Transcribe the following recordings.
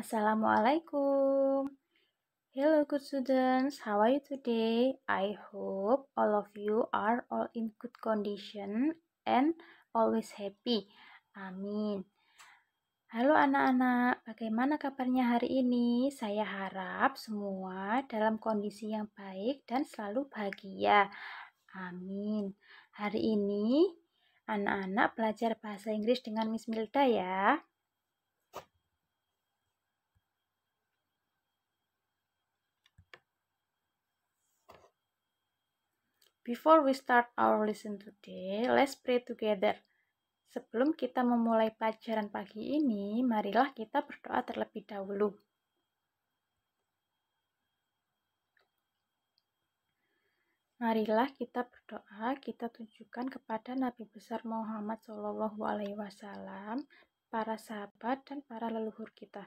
Assalamualaikum. Hello good students, how are you today? I hope all of you are all in good condition and always happy. Amin. Halo anak-anak, bagaimana kabarnya hari ini? Saya harap semua dalam kondisi yang baik dan selalu bahagia. Amin. Hari ini anak-anak belajar bahasa Inggris dengan Miss Milda ya. Before we start our lesson today, let's pray together. Sebelum kita memulai pelajaran pagi ini, marilah kita berdoa terlebih dahulu. Marilah kita berdoa, kita tunjukkan kepada Nabi besar Muhammad SAW, para sahabat dan para leluhur kita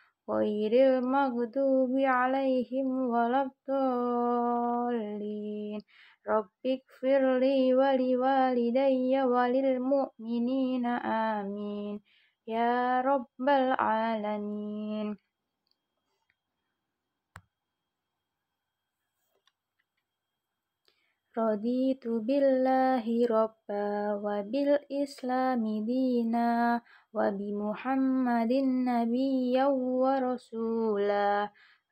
غير المغضوب عليهم ولا الضالين رب اغفر لي ولوالدي وللمؤمنين آمين يا رب العالمين رضيت بالله ربا وبالإسلام دينا وبمحمد نبيا ورسولا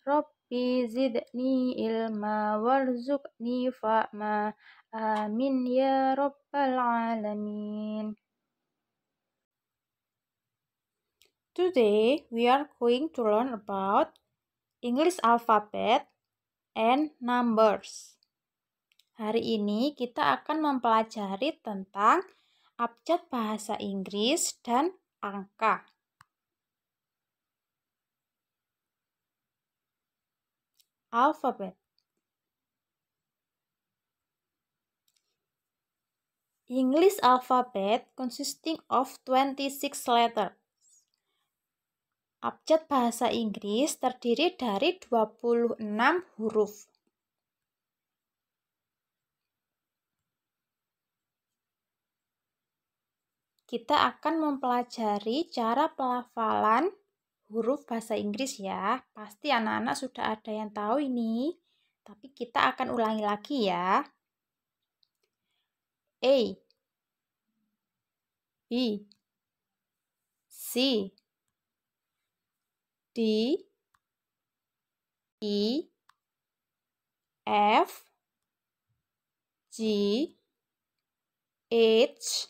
ربي زدني علما وارزقني فهما آمين يا رب العالمين Today we are going to learn about English alphabet and numbers. Hari ini kita akan mempelajari tentang abjad bahasa Inggris dan angka. Alfabet. English alphabet consisting of 26 letters. Abjad bahasa Inggris terdiri dari 26 huruf. kita akan mempelajari cara pelafalan huruf bahasa Inggris ya. Pasti anak-anak sudah ada yang tahu ini, tapi kita akan ulangi lagi ya. A B C D E F G H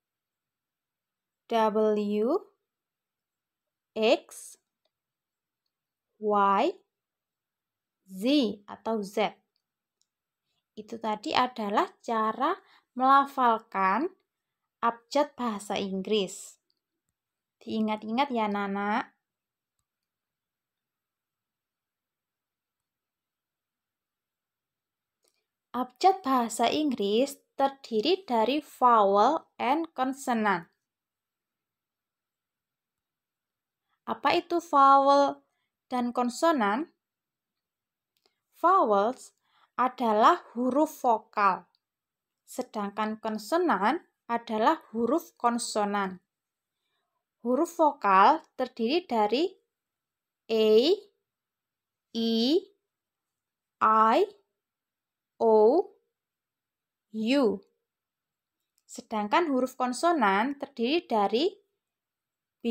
W X Y Z atau Z. Itu tadi adalah cara melafalkan abjad bahasa Inggris. Diingat-ingat ya Nana. Abjad bahasa Inggris terdiri dari vowel and consonant. Apa itu vowel dan konsonan? Vowels adalah huruf vokal, sedangkan konsonan adalah huruf konsonan. Huruf vokal terdiri dari A, E, I, O, U. Sedangkan huruf konsonan terdiri dari B,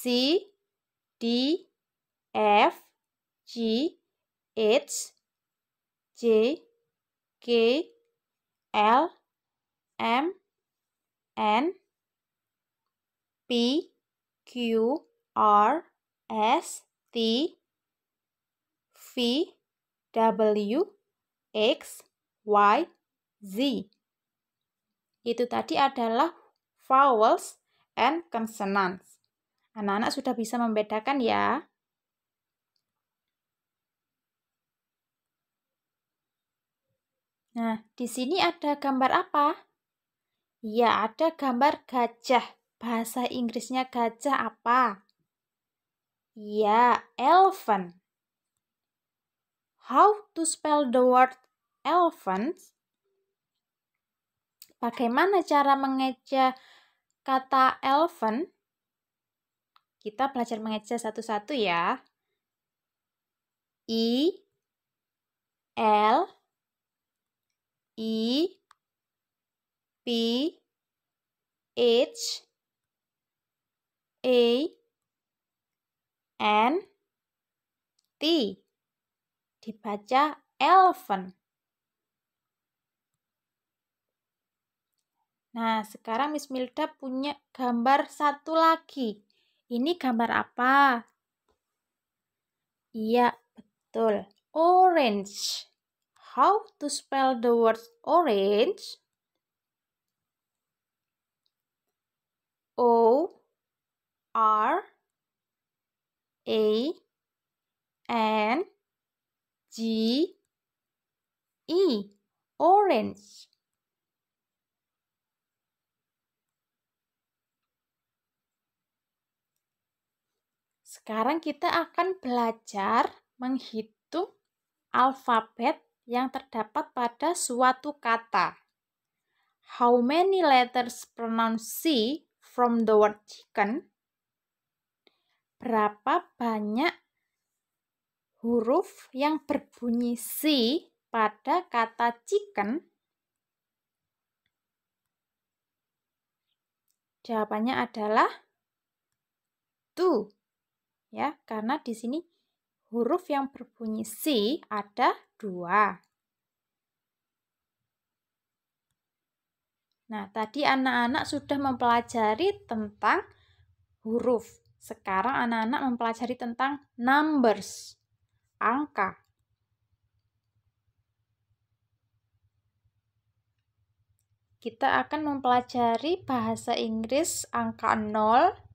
C, D, F, G, H, J, K, L, M, N, P, Q, R, S, T, V, W, X, Y, Z. Itu tadi adalah vowels and consonants. Anak-anak sudah bisa membedakan ya. Nah, di sini ada gambar apa? Ya, ada gambar gajah. Bahasa Inggrisnya gajah apa? Ya, elephant. How to spell the word elephant? Bagaimana cara mengeja kata elephant? Kita pelajar mengeja satu-satu ya. I L I P H A N T dibaca elephant. Nah, sekarang Miss Milda punya gambar satu lagi. Ini gambar apa? Iya, betul. Orange. How to spell the word orange? O R A N G E orange Sekarang kita akan belajar menghitung alfabet yang terdapat pada suatu kata. How many letters pronounced C from the word chicken? Berapa banyak huruf yang berbunyi C pada kata chicken? Jawabannya adalah two ya karena di sini huruf yang berbunyi c ada dua. Nah, tadi anak-anak sudah mempelajari tentang huruf. Sekarang anak-anak mempelajari tentang numbers, angka. Kita akan mempelajari bahasa Inggris angka 0,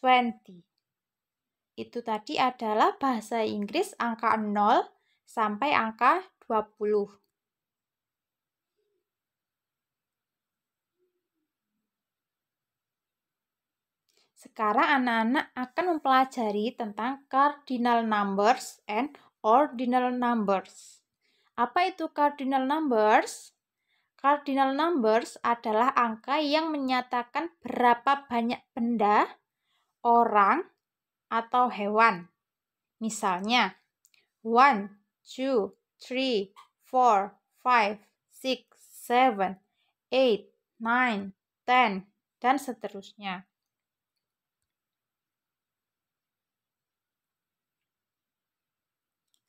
20. Itu tadi adalah bahasa Inggris angka 0 sampai angka 20. Sekarang anak-anak akan mempelajari tentang cardinal numbers and ordinal numbers. Apa itu cardinal numbers? Cardinal numbers adalah angka yang menyatakan berapa banyak benda orang, atau hewan. Misalnya, 1, 2, 3, 4, 5, 6, 7, 8, 9, 10, dan seterusnya.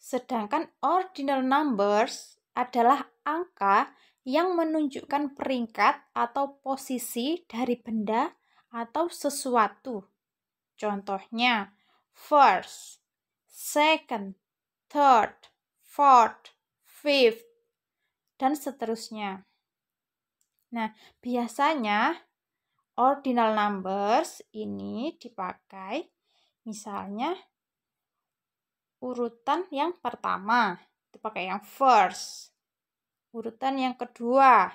Sedangkan ordinal numbers adalah angka yang menunjukkan peringkat atau posisi dari benda atau sesuatu. Contohnya, first, second, third, fourth, fifth, dan seterusnya. Nah, biasanya ordinal numbers ini dipakai misalnya urutan yang pertama itu pakai yang first urutan yang kedua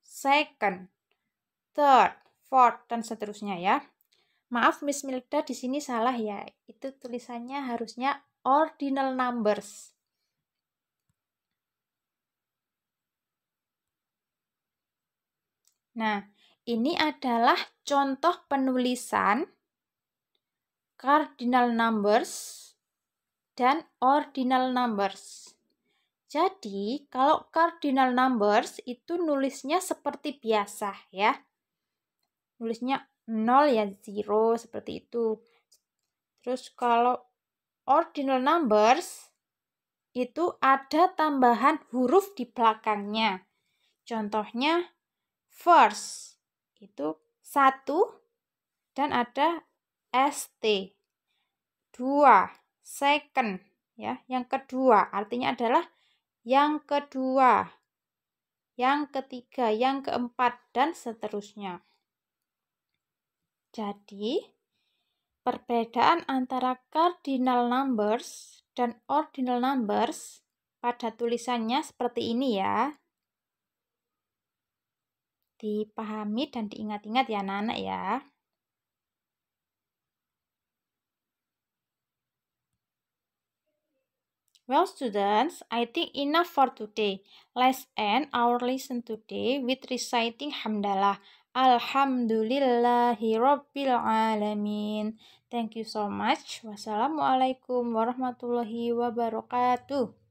second third fourth dan seterusnya ya Maaf Miss Milda di sini salah ya. Itu tulisannya harusnya ordinal numbers. Nah, ini adalah contoh penulisan cardinal numbers dan ordinal numbers. Jadi, kalau cardinal numbers itu nulisnya seperti biasa ya. Nulisnya 0 ya 0 seperti itu. Terus kalau ordinal numbers itu ada tambahan huruf di belakangnya. Contohnya first itu satu dan ada st. Dua, second ya, yang kedua artinya adalah yang kedua, yang ketiga, yang keempat dan seterusnya. Jadi, perbedaan antara cardinal numbers dan ordinal numbers pada tulisannya seperti ini ya. Dipahami dan diingat-ingat ya anak-anak ya. Well, students, I think enough for today. Let's end our lesson today with reciting Hamdalah. Alhamdulillahi Rabbil Alamin. Thank you so much. Wassalamualaikum warahmatullahi wabarakatuh.